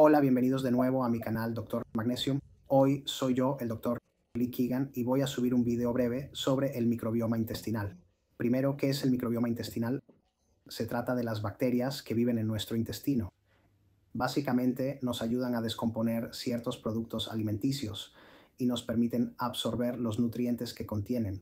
Hola, bienvenidos de nuevo a mi canal Doctor Magnesium. Hoy soy yo, el Dr. Lee Keegan, y voy a subir un video breve sobre el microbioma intestinal. Primero, ¿qué es el microbioma intestinal? Se trata de las bacterias que viven en nuestro intestino. Básicamente nos ayudan a descomponer ciertos productos alimenticios y nos permiten absorber los nutrientes que contienen.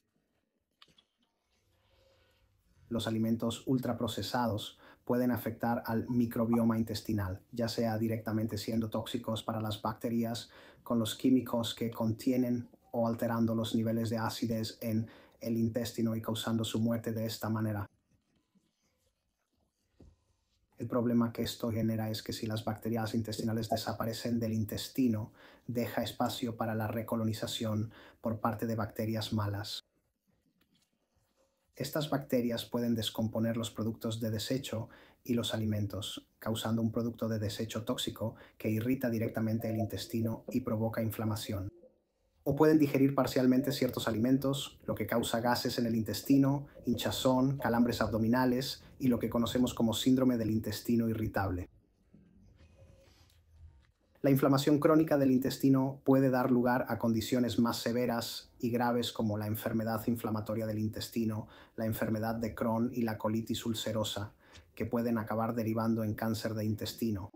Los alimentos ultraprocesados pueden afectar al microbioma intestinal, ya sea directamente siendo tóxicos para las bacterias, con los químicos que contienen o alterando los niveles de ácidos en el intestino y causando su muerte de esta manera. El problema que esto genera es que si las bacterias intestinales desaparecen del intestino, deja espacio para la recolonización por parte de bacterias malas. Estas bacterias pueden descomponer los productos de desecho y los alimentos, causando un producto de desecho tóxico que irrita directamente el intestino y provoca inflamación. O pueden digerir parcialmente ciertos alimentos, lo que causa gases en el intestino, hinchazón, calambres abdominales y lo que conocemos como síndrome del intestino irritable. La inflamación crónica del intestino puede dar lugar a condiciones más severas y graves como la enfermedad inflamatoria del intestino, la enfermedad de Crohn y la colitis ulcerosa, que pueden acabar derivando en cáncer de intestino.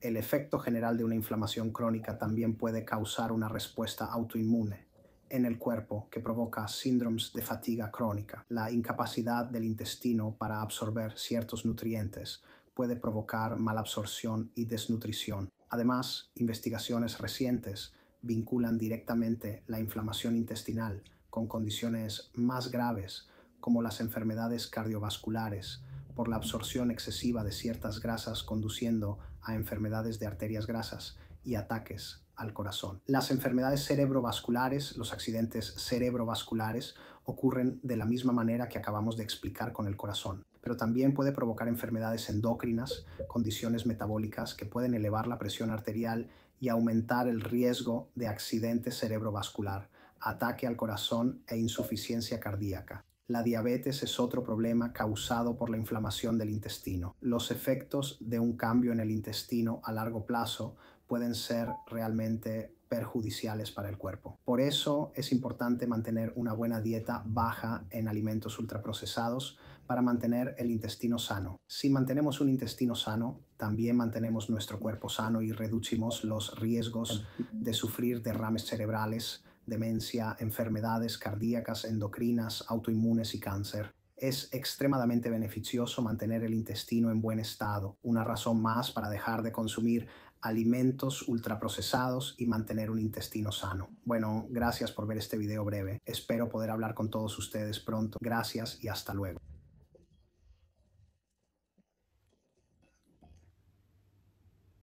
El efecto general de una inflamación crónica también puede causar una respuesta autoinmune en el cuerpo que provoca síndromes de fatiga crónica, la incapacidad del intestino para absorber ciertos nutrientes, puede provocar malabsorción y desnutrición. Además, investigaciones recientes vinculan directamente la inflamación intestinal con condiciones más graves como las enfermedades cardiovasculares por la absorción excesiva de ciertas grasas conduciendo a enfermedades de arterias grasas y ataques al corazón. Las enfermedades cerebrovasculares, los accidentes cerebrovasculares, ocurren de la misma manera que acabamos de explicar con el corazón pero también puede provocar enfermedades endócrinas, condiciones metabólicas que pueden elevar la presión arterial y aumentar el riesgo de accidente cerebrovascular, ataque al corazón e insuficiencia cardíaca. La diabetes es otro problema causado por la inflamación del intestino. Los efectos de un cambio en el intestino a largo plazo pueden ser realmente perjudiciales para el cuerpo. Por eso es importante mantener una buena dieta baja en alimentos ultraprocesados para mantener el intestino sano. Si mantenemos un intestino sano, también mantenemos nuestro cuerpo sano y reducimos los riesgos de sufrir derrames cerebrales, demencia, enfermedades cardíacas, endocrinas, autoinmunes y cáncer es extremadamente beneficioso mantener el intestino en buen estado, una razón más para dejar de consumir alimentos ultraprocesados y mantener un intestino sano. Bueno, gracias por ver este video breve. Espero poder hablar con todos ustedes pronto. Gracias y hasta luego.